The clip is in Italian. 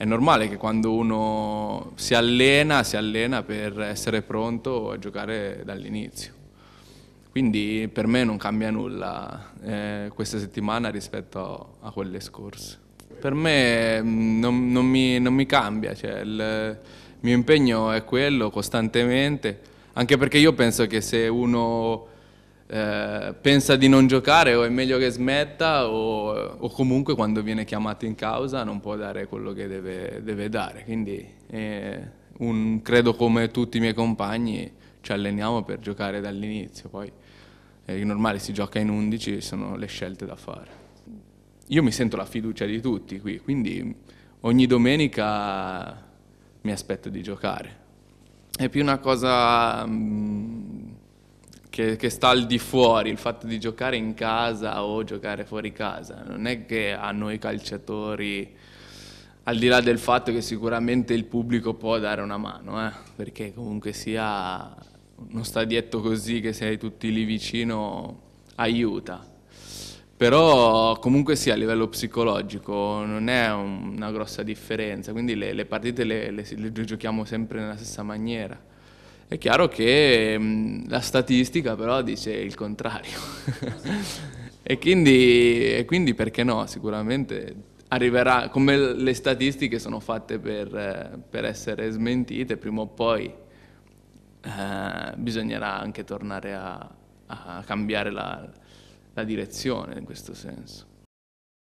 è normale che quando uno si allena, si allena per essere pronto a giocare dall'inizio. Quindi per me non cambia nulla eh, questa settimana rispetto a, quelle scorse. Per me mm, non, non, mi, non mi, cambia, cioè, il mio impegno è quello costantemente, anche perché io penso che se uno eh, pensa di non giocare o è meglio che smetta o, o, comunque quando viene chiamato in causa non può dare quello che deve, deve dare. Quindi eh, un, credo come tutti i miei compagni ci alleniamo per giocare dall'inizio, poi è eh, normale si gioca in 11, sono le scelte da fare. Io mi sento la fiducia di tutti qui, quindi ogni domenica mi aspetto di giocare. È più una cosa... Mh, mm, che, che, sta al di fuori, il fatto di giocare in casa o giocare fuori casa, non è che a noi calciatori, al di là del fatto che sicuramente il pubblico può dare una mano, eh, perché comunque sia uno stadietto così che sei tutti lì vicino aiuta. Però comunque sia a livello psicologico non è una grossa differenza, quindi le, le partite le, le, le giochiamo sempre nella stessa maniera. È chiaro che mh, mm, la statistica però dice il contrario. e, quindi, e, quindi, perché no? Sicuramente arriverà, come le statistiche sono fatte per, eh, per essere smentite, prima o poi eh, bisognerà anche tornare a, a cambiare la, la direzione in questo senso.